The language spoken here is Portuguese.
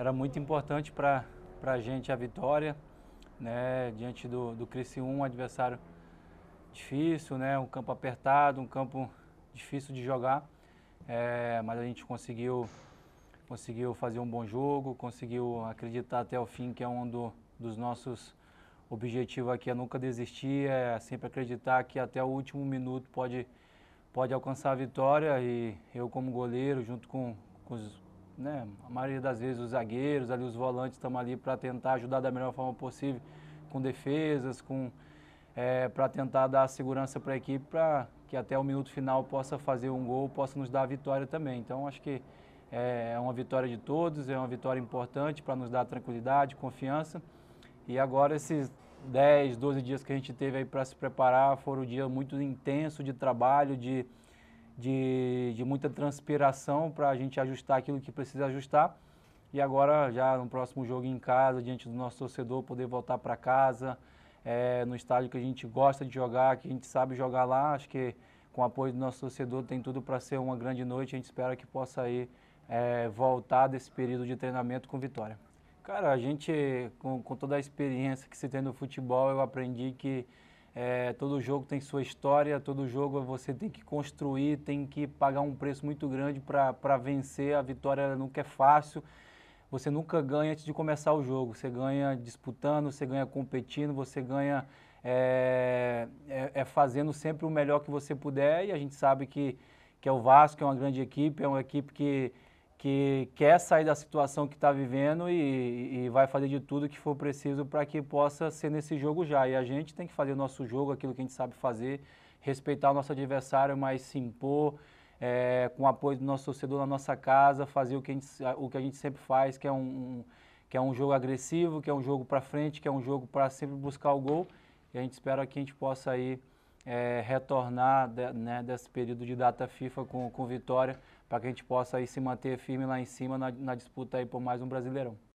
era muito importante para a gente a vitória, né, diante do, do Criciúma, um adversário difícil, né, um campo apertado, um campo difícil de jogar, é, mas a gente conseguiu, conseguiu fazer um bom jogo, conseguiu acreditar até o fim, que é um do, dos nossos objetivos aqui, é nunca desistir, é sempre acreditar que até o último minuto pode, pode alcançar a vitória e eu como goleiro, junto com, com os né, a maioria das vezes os zagueiros, ali os volantes estão ali para tentar ajudar da melhor forma possível, com defesas, com é, para tentar dar segurança para a equipe, para que até o minuto final possa fazer um gol, possa nos dar a vitória também. Então acho que é, é uma vitória de todos, é uma vitória importante para nos dar tranquilidade, confiança. E agora esses 10, 12 dias que a gente teve aí para se preparar foram um dia muito intenso de trabalho, de, de de, muita transpiração para a gente ajustar aquilo que precisa ajustar. E agora, já no próximo jogo em casa, diante do nosso torcedor, poder voltar para casa, é, no estádio que a gente gosta de jogar, que a gente sabe jogar lá. Acho que com o apoio do nosso torcedor tem tudo para ser uma grande noite. A gente espera que possa aí, é, voltar desse período de treinamento com vitória. Cara, a gente, com, com toda a experiência que se tem no futebol, eu aprendi que é, todo jogo tem sua história, todo jogo você tem que construir, tem que pagar um preço muito grande para vencer. A vitória nunca é fácil. Você nunca ganha antes de começar o jogo. Você ganha disputando, você ganha competindo, você ganha é, é, é fazendo sempre o melhor que você puder. E a gente sabe que, que é o Vasco, é uma grande equipe, é uma equipe que que quer sair da situação que está vivendo e, e, vai fazer de tudo que for preciso para que possa ser nesse jogo já. E a gente tem que fazer o nosso jogo, aquilo que a gente sabe fazer, respeitar o nosso adversário, mas se impor é, com o apoio do nosso torcedor na nossa casa, fazer o que a gente, o que a gente sempre faz, que é um, que é um jogo agressivo, que é um jogo para frente, que é um jogo para sempre buscar o gol. E a gente espera que a gente possa aí é, retornar de, né, desse período de data FIFA com, com vitória para que a gente possa aí se manter firme lá em cima na, na disputa aí por mais um Brasileirão.